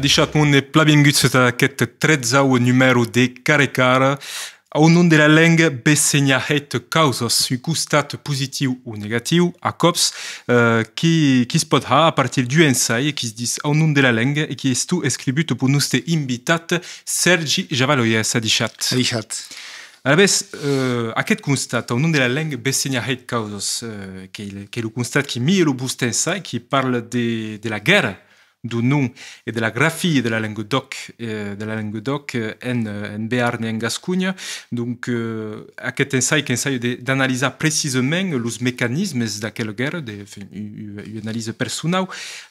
adișatmune plabinguțeta ket au numéro de carecara, au nom de la langue besegnahet causos, un constat positif ou négatif, à COPS, eh, qui, qui se podra à partir du ensaï e qui se dit au nom de la langue et qui est tout escribut pour nous être invitat Sergi Javaloyes adichat. Adichat. Alors, la mais euh, quelle constat, au nom de la langue besegnahet causos, euh, qui est le constat qui met le boost ensaï, qui parle de, de la guerre, du nom et de la graphie de la langue doc, eh, de la langue doc eh, eh, en, Béarn et en Gascogne. Donc, euh, aquest ensai que ensai d'analyser précisément les mécanismes de cette guerre, de, une analyse personnelle,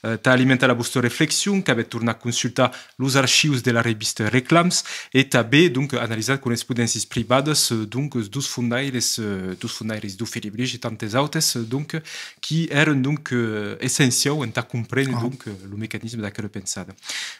euh, t'a alimenté la de réflexion, qu'avait tourné à consulter les archives de la revista Reclams, et t'a donc analysé correspondances privées, donc, dos fundaires, dos fundaires du Filibrige et tantes autres, donc, qui étaient donc essentiels en ta comprendre, ah. donc, le mécanisme donc, daquela pensada.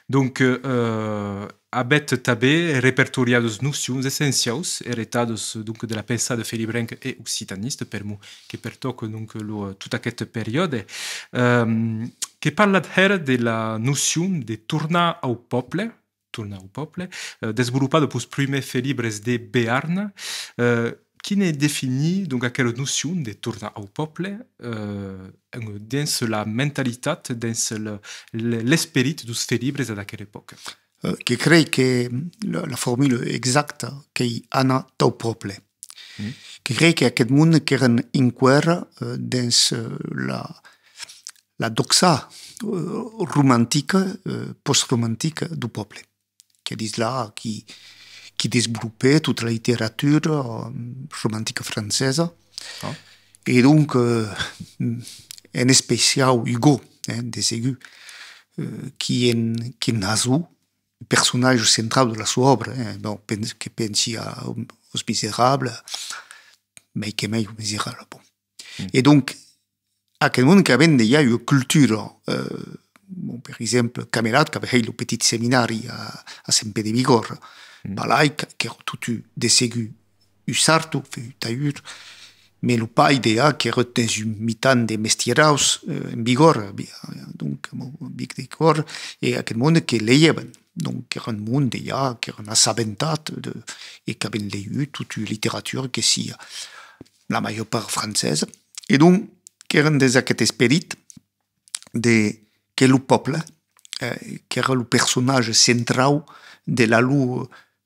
Donc, euh, euh, Abet Tabé repertoriados noções essenciais heretados donc de la pensée Philippe felibrenque et occitaniste permo qui pertoque donc lo, euh, toute cette période qui ehm, que parla d'her de la notion de tornar au peuple tourna au peuple uh, eh, de pelos primeiros felibres de Béarn, euh, qui n'est défini donc quelle notion de tourner au peuple euh, dans la mentalité, dans l'esprit le, dos libres à quelle époque. Euh, qui crée que la, formule exacte a Anna au peuple. Mm. Qui crois crée que quelqu'un monde qui un euh, dans euh, la, la doxa romantique, post-romantique du peuple. qui dit là qui qui développait toute la littérature euh, romantique française. Ah. Et donc, en euh, un spécial Hugo, hein, des aigus, euh, qui est, qui personnage central de la sua obra, hein, pense à, aux misérables, mais qui est aux misérable. Bon. Hmm. Et donc, à quel moment il y a une culture par exemple, Camelot, qui avait le petit séminaire à, saint pé Mm. qui balaik, kerotutu, desegu, usartu, feutajur, qui dea, une mitan des mestieraus, euh, en vigor, eh donc, big de et à quel monde que Donc, un monde ya un de, et avait eu toute une littérature qui si la majeure part française. Et donc, qui un des aquest de que peuple, eh, qui le personnage central de la loi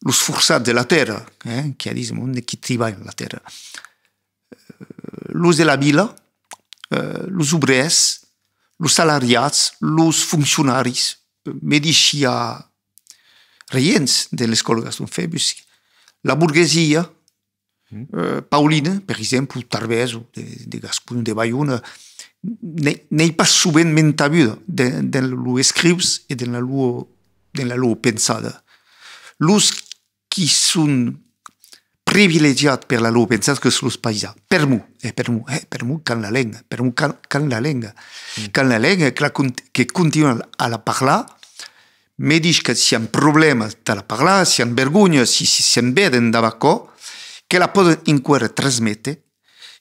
lo sforzato della terra, eh? chiarissimo, non è chi ti va nella terra, eh, l'ús de la vila, eh, los obrers, los salariats, los funcionaris, medicina reients de l'escola Gaston Fabius, la burguesia, mm. Eh, Paulina, per exemple, Tarveso, de, de Gascuny, de Bayona, n'hi pas sovint mentabuda de, de lo escrius e de la lo, de la lo pensada. L'ús qui sunt privilegiat per la lume, pensați că sunt paisa. Per mu, eh, per mu, eh, per mu can la lengua, per mu can, can la lengua. Mm. Can la lengua, clar, que continuă a la parla, medici que si han problemes de la parla, si han vergonya, si, si se'n veden que la poden incuere transmetre,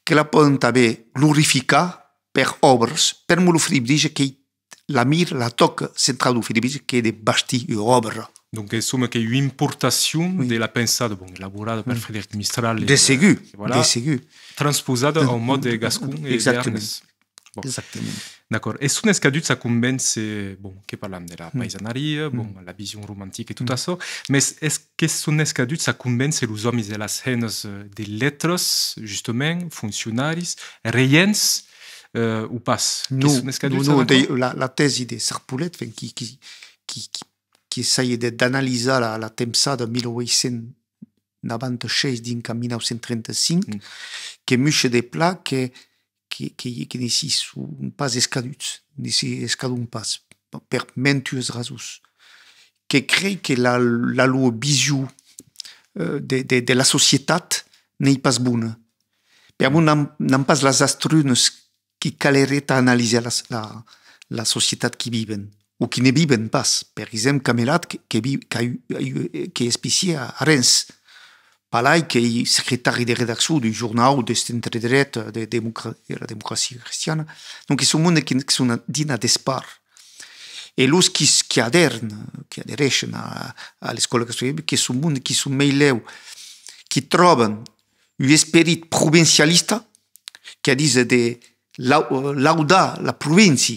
que la poden també glorificar per obres. Per molt Filip dice que la mir, la toca, central del Filip dice que de bastir i e obra. Donc, il y a une oui. de la bon, élaborée par Frédéric Mistral. Euh, des aigus. voilà, des en mode gascon et Exactement. Exactement. D'accord. Et du tout ça combine, c'est, bon, que parlons de la hmm. paysannerie, euh, bon, hmm. la vision romantique et tout hmm. ça. Mais est-ce que son tout ça combine, c'est les hommes et les scène euh, des lettres, justement, fonctionnaires, rien, ou pas? Non, non, la, thèse des Sarpoulettes, qui qui essayait d'analyser la, la TEMSA de din ca 1935 mm. que muche de plaques qui qui qui, que ne pas escaduts, ne si escadu un pas, per que crée que la, la loi euh, de, de, la société n'est pas bonne. mais mon n'en pas les astrunes qui calerait à analyser la, la, la société qui vivent ou qui ne vivent pas. Par exemple, Camelat, qui est spécial à Reims. Palai, qui est secrétaire de rédaction du journal de centre de la démocratie chrétienne. Donc, c'est sont monde qui sont d'une spar. Et ceux qui, qui adhèrent, qui adhèrent à, à l'école catholique, qui sont monde qui sont mêlés, qui trouvent un provincialiste, qui dit de l'auda, la province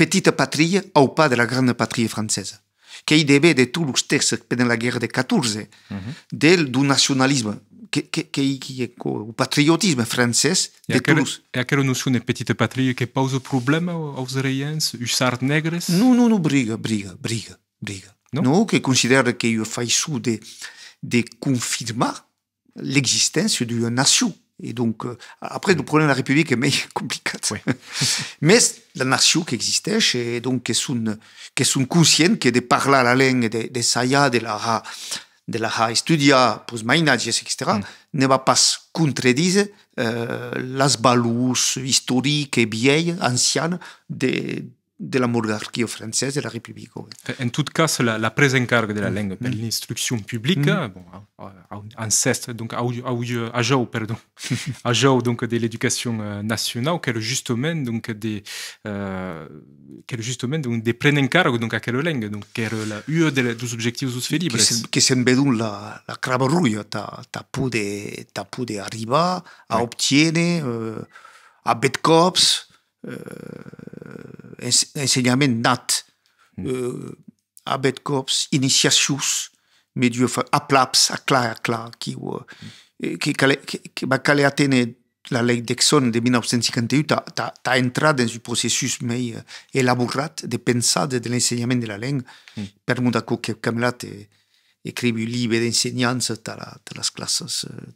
Petite Patrie ou pas la Grande Patrie francesa que é ideia de todos os textos que pedem a guerra de 14, uhum. dele do nacionalismo, que, que, que, que o patriotismo francês de é aquela, É aquela noção de Petite Patrie que pausa o problema aos reianos, os negres Não, não, não, briga, briga, briga, briga. Não, não que considera que o faz de, de confirmar l'existência de uma nação. Et donc, euh, après, le problème de la République est meilleur compliqué. mais la nation qui existait, et donc, qui est une, qui est qui de parler la langue de, de Saya, de la de la étudia, pour etc., ne va pas contredire euh, les balus historiques et vieilles, anciennes, des de la monarchie française de la République. En tout cas, la, la prise en charge de la mm. langue par mm. l'instruction publique, mm. hein, bon, en hein, euh, donc à Jau, pardon, à Jou donc de l'éducation euh, nationale, qu'elle justement, donc des, euh, qu'elle justement, donc des prennent en charge, donc à quelle langue, donc qu'elle la des, objectifs objectifs tous fait Que c'est une la, la crabe rouille, t'as, t'as pu de, t'as de arriver à obtenir, euh, à corps. Euh, enseignement nat, hmm. euh, abet corps, initiatius, medio aplaps, aclar, aclar, hmm. qui, qui, qui, va bah, la lei d'Exxon de 1958 a entré dans un processus mai euh, de pensade de l'enseignement de la langue hmm. per écrivit un livre d'enseignement dans les classes,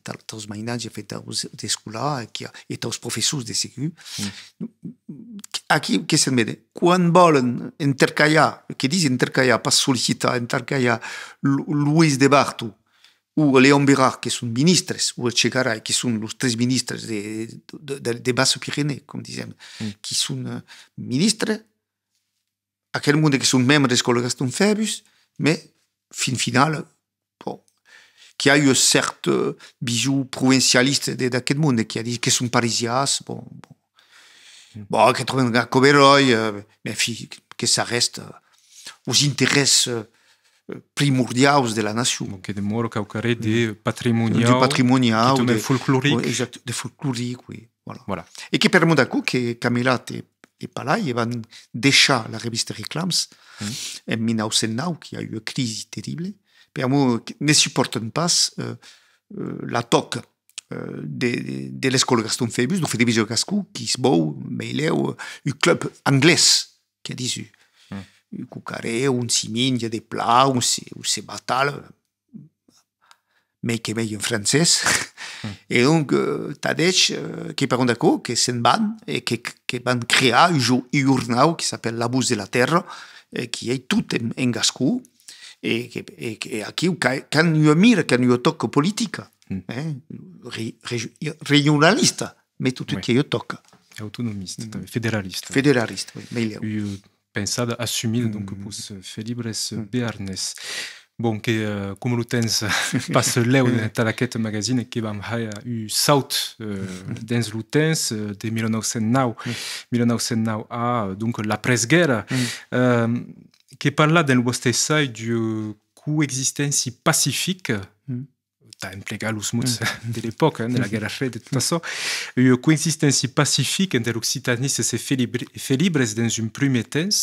dans les mainades dans de et dans les professeurs de sécu. ce que mm. se Quand Quan volen intercallar, qui disent intercallar, pas sollicita, intercallar Luis de Bartou ou Léon Birard, qui sont ministres, ou Echegaray, qui sont les trois ministres des de, de, de Basses-Pyrénées, comme disaient, qui sont ministres, à quel monde qui sont membres de l'école Gaston Fabius, mais fin finale, bon, qui a eu certes euh, bijoux provincialiste de, de monde, qui a dit que sont parisias, bon, bon, mm. bon que trouvent un qui euh, mais que ça reste euh, aux intérêts primordiaux de la nation. Donc, des morts caucarés, des mm. patrimoniaux. Du patrimonial. Des folkloriques. Exact, des folkloriques, oui. Voilà. voilà. Et qui permet d'accord que Camilla était pas là. Il y avait déjà la revista Reclams, réclames mm. en 1909, qui a eu une crise terrible. nous ne supporte pas euh, euh, la toque euh, de, l'école Gaston Phoebus, de Gascou, qui se bat, mais il est au club anglais qui a dit mm. un coucaré, un simine il y a des plats, où se, mais qui veille en français. Et donc, euh, Tadej, euh, qui est contre d'accord, qui s'en va, et qui, qui va créer un jeu journal qui s'appelle l'abus de la Terre, et qui est tout en, gascou, et, et, et à qui, quand un mire, quand il toque politique, hmm. hein, régionaliste, mais tout ce qui toque. Autonomiste, hmm. fédéraliste. Fédéraliste, oui. Mais il est... Eu à assumir, donc, hmm. pour ce Felibres Bon, ket uh, komolotens pas leo den magazine et qui va avoir eu saut uh, loutense lutens euh, de 1909 now 1909 a euh, donc la presse guerre, qui parle de den vostre du coexistence pacifique mm à implegaus muts mm. de l'époque, hein, guerre à guerra de toute façon, une coexistence pacifique entre l'Occitanie et ses Félibres dans un premier temps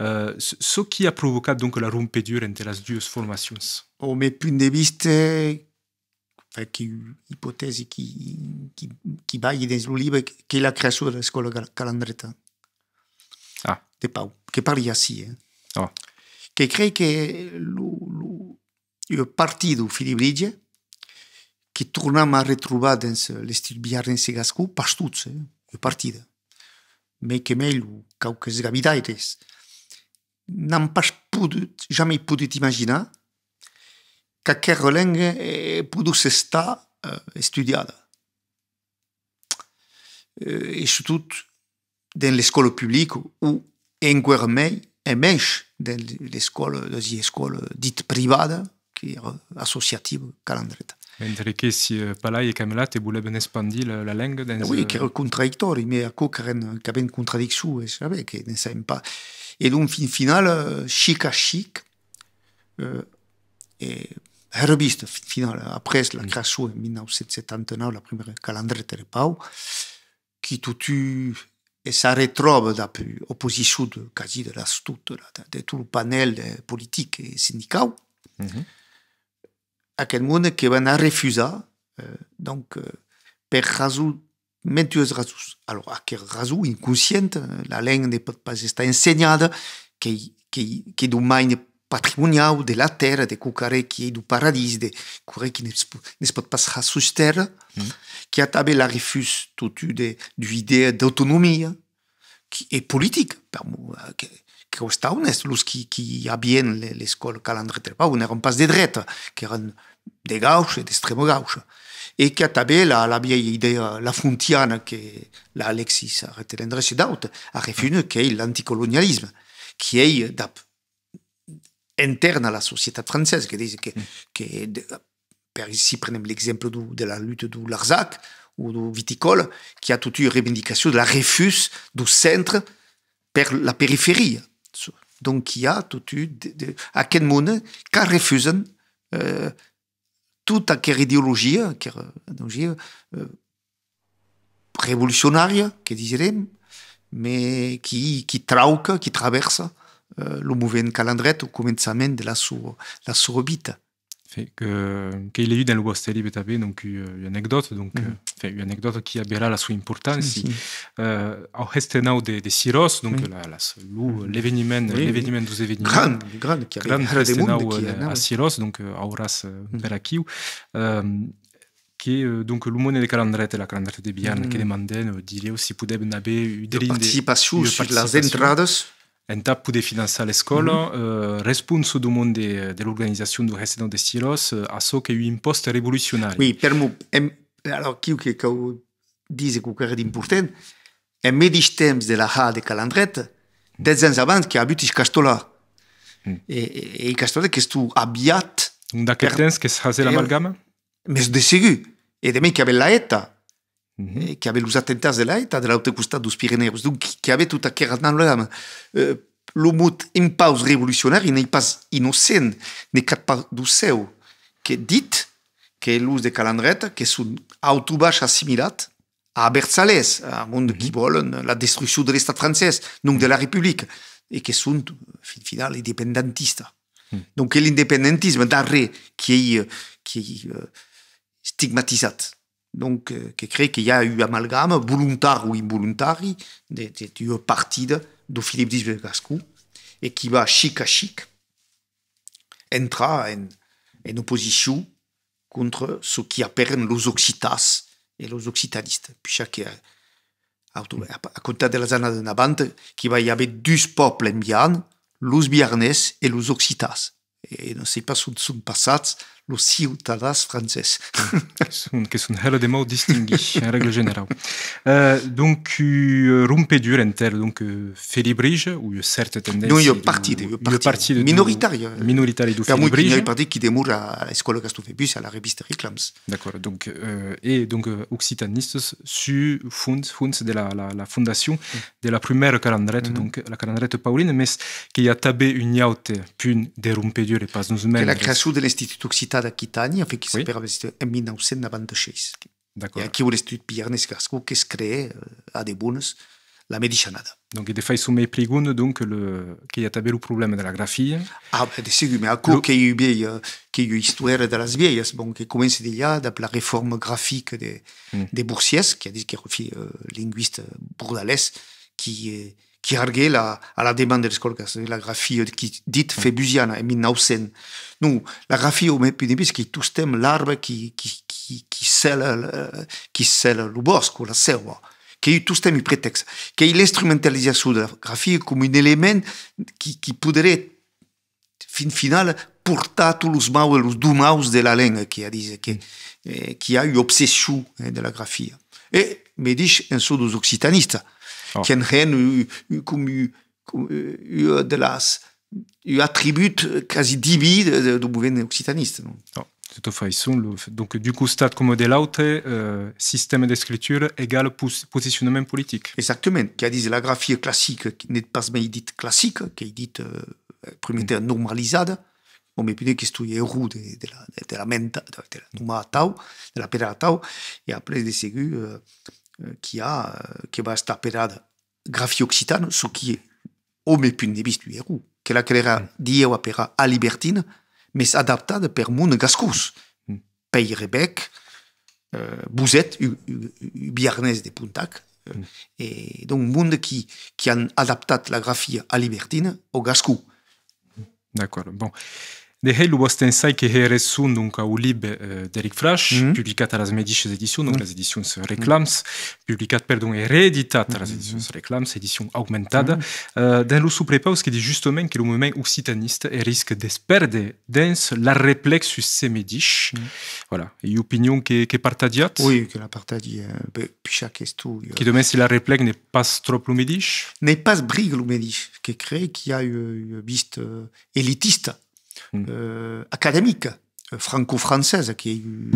euh, ce qui a provoqué donc la rompédure entre les deux formations. Au mes points de vue... enfin, qui, hypothèse qui, qui, qui baille dans le livre, qui est la création de l'école calandretta. ah. de Pau, qui parle ici. Hein. ah, Qui crée que le, le, le parti de Philippe que tornamos à retrouver dans les de billard de Segascu, pas tout, c'est eh? Mais que mail ou quelques gavidaires, n'ont pas pu, jamais pu imaginer que quelle langue pouvait être étudiée. Et surtout dans l'école publique ou en guermeil, et même dans l'école, dans dite privée, qui est associative, Mentre si si euh, palai et camelat e bien espandire la, langue dans eh Oui, qui est contradictoire, mais à quoi qu'avait une contradiction, je savais que ne savent pas. Et donc, fin final, euh, chic à chic, euh, et reviste, fin final, après la mm. création en 1979, la première calendrier de Pau, qui tout eu et ça retrouve la opposition de quasi de la toute, de, tout le panel politique et syndical. Mhm à quel monde qu'il va refuser, euh, donc, euh, per razou mentueuse razou Alors à quel razou inconsciente, euh, la langue ne peut pas être enseignée, que, que, du domine patrimonial de la terre, de cucaré qui est du paradis, de cucaré qui ne peut pas sous terre hmm. qui a tabé la refus tout de, du l'idée d'autonomie, qui est politique. Par, que, los qui, qui a bien les calandretrepau, un ran pas de dreta, qu'ran de gauche e d'extremo gauche. Et qu'a la, la vieille idée la fontiana que Alexis a retelendre se d'aut, a refune est l'anticolonialisme, qui est d'ap interne à la société française, qui dit que, que mm. de, ici prenem l'exemple de la lutte de l'Arzac ou du viticole, qui a toute une revendication de la refus du centre par la périphérie, donc à aquest món que à eh, tota aquella ideologia, aquella ideologia idéologie euh, révolutionnaire, que direm, mais qui, qui traque qui traverse euh, le mouvement mouvement au commencement commencement de la, su, la fait que, dans le del guastelli betabe, donc une anecdote, donc, mm -hmm. fait, une anecdote qui a la sua importance. si, -hmm. euh, au Hestenau des des Siros, donc mm -hmm. la, la, mhm. l'événement, oui, l'événement oui. des événements. Grand, grand, qui grand Hestenau euh, euh, à euh, mhm. Siros, donc à Horas Verakiu. qui donc l'umone des calendrette la calendrette de Biarn, mm. che demandait, dirait si poteva nabe une participazione les entradas un tap de à l'école, mm euh, réponse du monde de, l'organisation du résident de Silos à eh, ce qu'il y a eu un poste révolutionnaire. Oui, pour alors, qui que vous dites que c'est important, en mes de la ha de Calandrette, mm. des ans avant, qui a eu un castola. Et un castola qui est tout habillé. Un d'aquel temps qui a fait l'amalgame Mais c'est sûr. Et de même, qui avait la Mhm. Eh, qui hmm avait les attentats de l'Aïta, de haute des Pyrénées donc qui avait tout à l'âme. dans le mot impasse révolutionnaire, n'est pas innocent, n'est pas part du seu, que dit que l'us de calendrette, que sont autobaches assimilat à Berzales, à un monde qui mhm. vole la destruction de l'État français, donc de la mhm. République, et qui sont, fin final, indépendantistes. Donc l'indépendantisme d'arrêt qui est, qui est eh, stigmatisé donc euh, qui crée qu'il y a eu amalgame volontaire ou involontaire, des de, deux de Philippe de Gascou et qui va chic à chic entra en, opposition contre ce qui appellent les Occitas et les Occitanistes. Puis chaque euh, à, côté de la zone de qu'il va y avoir deux peuples en Biane, les Biarnes et les Occitas. Et je ne sais pas si sont passés los ciutadas franceses. que sunt hele de mots distingués, en règle générale. Euh, donc, euh, rompe durentel, donc, euh, Felibrige, ou certaine tendance... Non, il y a partite. Minoritaire. Minoritaire du Felibrige. Il y a partie qui demeure à l'école Castofebus, à la reviste Reclams. D'accord, donc, euh, et donc, euh, occitanistes sur fonds, fonds de la, la, la fondation de la première calendrette, mhm. donc, la calendrette pauline, mais qui a tabé une yaute, puis des rompe dur, et pas nous-mêmes. la création de l'Institut Occitan Universitad en enfin, qui s'appelle oui. en 1996. D'accord. Qui voulait un pierre piernes gasco qui se crée à des bonnes la médicinade. Donc, il fait sous mes donc, le, qu'il y a tabello problème de la graphie. Ah, ben, c'est mais à cause qu'il y a vieille, eh, qu'il y histoire de la vieille, bon, qui commence déjà avec la réforme graphique des, mm. des boursiers, qui a dit, y est euh, linguiste bourdalaise qui, euh, qui arguait la, à la demande de l'école, la graphie qui, dite mm. fébusiana et Minnausen. Nous, la graphie au épidémie, c'est tout thème l'arbre qui, qui, qui, qui scelle, euh, qui le bosque, la serre, qui tous tout le prétexte, qui est l'instrumentalisation de la graphie comme un élément qui, qui pourrait, fin final, porter tous les maux et les deux maus de la langue, qui a, dit, mm. eh, qui a eu obsession eh, de la graphie. Et, me dit, un saut des occitanistes, Oh. Kenren eu euh, euh, de las quasi divi du occitaniste. Oh, donc du coup comme de l'autre euh, système d'écriture égale positionnement politique. Exactement. Qui a dit la graphie classique qui n'est pas dite classique, qui est dite mm. normalisée. On que héros de, de la de de la de de de euh, qui, a, euh, qui va ta perade graphie occitane, ce qui est de vue du héros, que la clera dieu opera à libertine, mais de per monde gascous. Hmm. Pays Rebec, euh, Bouzette, u, de Puntac, euh, hmm. et donc monde qui, qui a adapté la graphie à libertine au gascou. D'accord, bon. Il y was en site qui est reçu donc au livre euh, d'Eric Frasch, mm à las Médiche, éditions donc mm -hmm. réclame, Editions publicat pardon et rééditat à las mm-hmm. se Reclams, édition augmentada, mm -hmm. euh, dans le sous-prépaus qui dit justement que le mouvement occitaniste risque de dans la réflexe sur ces Médiches. Mm-hmm. Voilà, une opinion qui est partagée. Oui, que la partagée. Euh, puis chaque estou. Qui demain si la réflexe n'est pas trop le N'est pas brigue le qui est qu'il qui a eu une biste euh, élitiste. Mm. Euh, académique euh, franco-française qui a eu,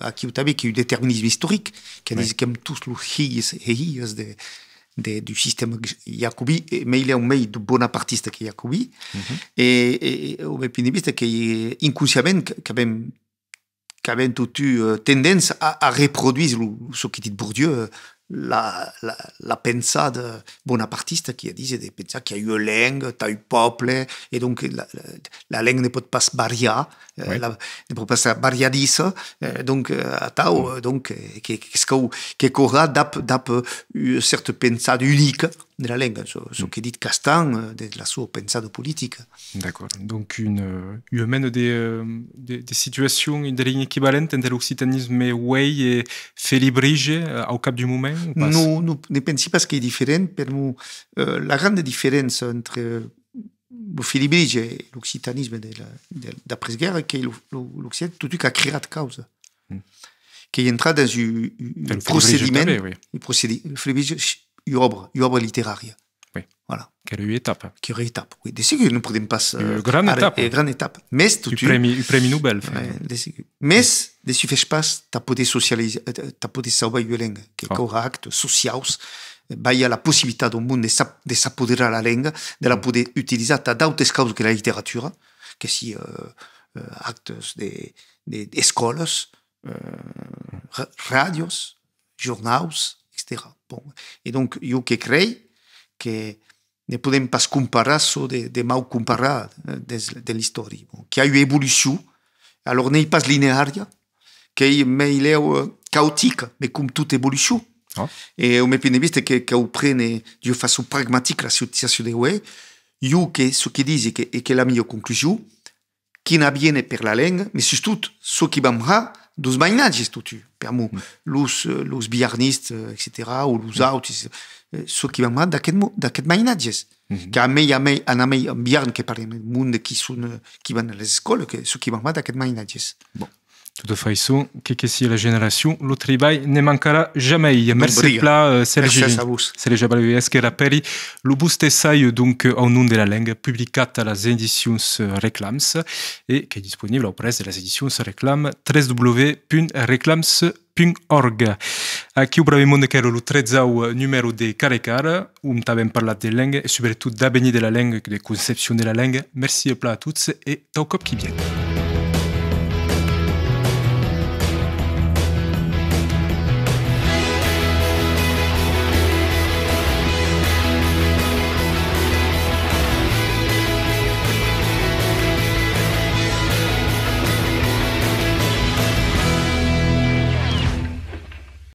un qui a eu déterminisme historique, qui a dit comme tous les hiis de, du système jacobi, mais il est un de bonapartiste que jacobi, mm et, et, un épinébiste qui, inconsciemment, quand même, toute euh, tendance à, à, reproduire ce que dit Bourdieu, la, pensée bonapartiste qui disait des qu'il y a eu langue, tu as eu peuple, et donc la, la langue ne peut pas se barrier, euh, ne peut pas se barrer euh, donc euh, à Tao, mm. donc, qu'est-ce qu'on aura d'après une certaine pensée unique Mm. Eh, de la langue, ce mm. dit Castan la sua pensée politique. D'accord. Donc une, a même des, euh, des, des situations de l'inéquivalente entre l'occitanisme Wei et Félibrige euh, au cap du moment Non, non, ne pense pas qui est différent. Per nous, euh, la grande différence entre le et et l'occitanisme d'après-guerre c'est que l'occitanisme tout de suite a créé une cause. qui est entré dans un, un procédé Félibrige jobber, jobber littéraire. Oui. Voilà. Quelle étape? Quelle étape? l'étape Oui, des que nous pouvons pas. Une grande étape. Une grande étape. Mais tu. Le Une prix Nobel. Mais ne suffit pas de poder socialiser, pu des sauver une langue, est oh. correct, Bah, il y a la possibilité d'un monde de, sa, à la langue, de la mm. pouvoir utiliser à d'autres causes que la littérature, que si euh, euh, actes des, des, écoles, euh, radios, journaux, et donc, je donc, que nous ne pouvons pas comparer ce de, de mal comparé de l'histoire, bon. que a eu évolution, alors n'est pas linéaire, que il est chaotique, mais comme toute évolution. Ah. Et je de que, que de façon pragmatique la situation de ce que dit que, que la meilleure conclusion qui per la langue, mais surtout ce qui va dos mainades tu permu mm. los euh, biarniste, euh, biarnistes etc ou los mm. out ce euh, qui va d'aquest d'aquest mainatges que mm-hmm. Qui a mei en a biarn qui parlem del món qui sont, qui vont à l'école, escoles que qui va d'aquest mainatges bon Toutefois, ils sont que si la génération, le travail ne manquera jamais. Merci plat, Sergi. Sergi Balvies, qui rappelle le boost essaye, donc au euh, nom de la langue, publicat à la éditions Reclams et qui est disponible au presse de la éditions Reclams, www.reclams.org. Qui vous brave monde qu'est le 13 euh, numéro de Carecar, où nous avons parlé de langue et surtout d'abéni de la langue, de conception de la langue. Merci à tous et au cop qui vient.